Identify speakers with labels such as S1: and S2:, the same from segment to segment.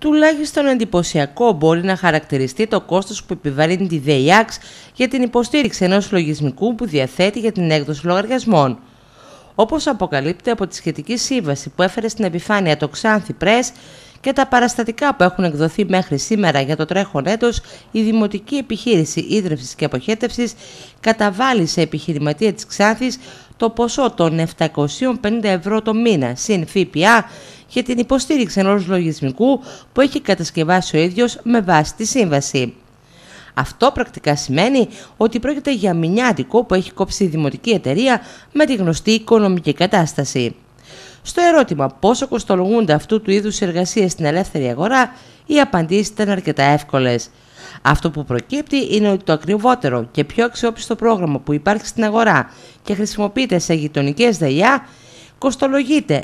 S1: τουλάχιστον εντυπωσιακό μπορεί να χαρακτηριστεί το κόστος που επιβαρύνει τη ΔΕΙΑΞ για την υποστήριξη ενός λογισμικού που διαθέτει για την έκδοση λογαριασμών. Όπως αποκαλύπτεται από τη σχετική σύμβαση που έφερε στην επιφάνεια το Ξάνθη Πρέσ και τα παραστατικά που έχουν εκδοθεί μέχρι σήμερα για το τρέχον έτος, η Δημοτική Επιχείρηση Ίδρυυσης και Αποχέτευσης καταβάλει σε επιχειρηματία της Ξάνθης το ποσό των 750 ευρώ το μήνα, συν ΦΠΑ, για την υποστήριξη ενός λογισμικού που έχει κατασκευάσει ο ίδιος με βάση τη σύμβαση. Αυτό πρακτικά σημαίνει ότι πρόκειται για μηνιάτικο που έχει κόψει η δημοτική εταιρεία με τη γνωστή οικονομική κατάσταση. Στο ερώτημα πόσο κοστολογούνται αυτού του είδους εργασίες στην ελεύθερη αγορά, οι απαντήσεις ήταν αρκετά εύκολες. Αυτό που προκύπτει είναι ότι το ακριβότερο και πιο αξιόπιστο πρόγραμμα που υπάρχει στην αγορά και χρησιμοποιείται σε γειτονικές δελειά κοστολογείται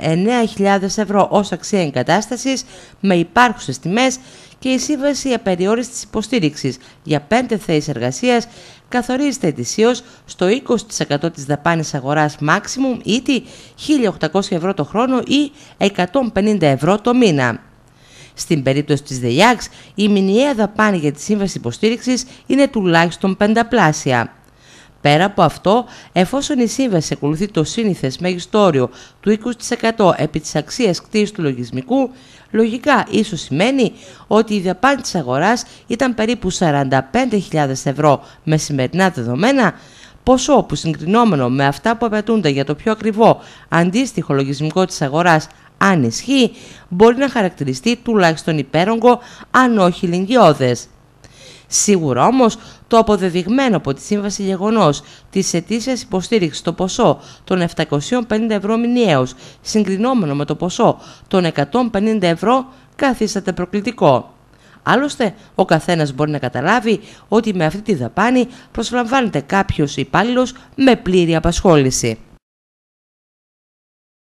S1: 9.000 ευρώ ως αξία εγκατάστασης με υπάρχουσες τιμές και η σύμβαση απεριόριστης υποστήριξης για 5 θέσεις εργασίας καθορίζεται ετησίως στο 20% της δαπάνης αγοράς maximum ή 1.800 ευρώ το χρόνο ή 150 ευρώ το μήνα. Στην περίπτωση της ΔΕΙΑΚΣ η μηνιαία δαπάνη για τη σύμβαση υποστήριξης είναι τουλάχιστον πενταπλάσια. Πέρα από αυτό, εφόσον η σύμβαση ακολουθεί το σύνηθες μέγιστόριο του 20% επί της αξίας κτήρης του λογισμικού, λογικά ίσως σημαίνει ότι η δαπάνη της αγοράς ήταν περίπου 45.000 ευρώ με σημερινά δεδομένα, ποσό που συγκρινόμενο με αυτά που απαιτούνται για το πιο ακριβό αντίστοιχο λογισμικό της αγοράς αν ισχύει, μπορεί να χαρακτηριστεί τουλάχιστον υπέρογκο αν όχι λιγιώδες. Σίγουρα όμως, το αποδεδειγμένο από τη σύμβαση γεγονός της ετήσιας υποστήριξης το ποσό των 750 ευρώ μηνιαίως, συγκρινόμενο με το ποσό των 150 ευρώ, καθίσταται προκλητικό. Άλλωστε, ο καθένας μπορεί να καταλάβει ότι με αυτή τη δαπάνη προσλαμβάνεται κάποιος υπάλληλος με πλήρη απασχόληση.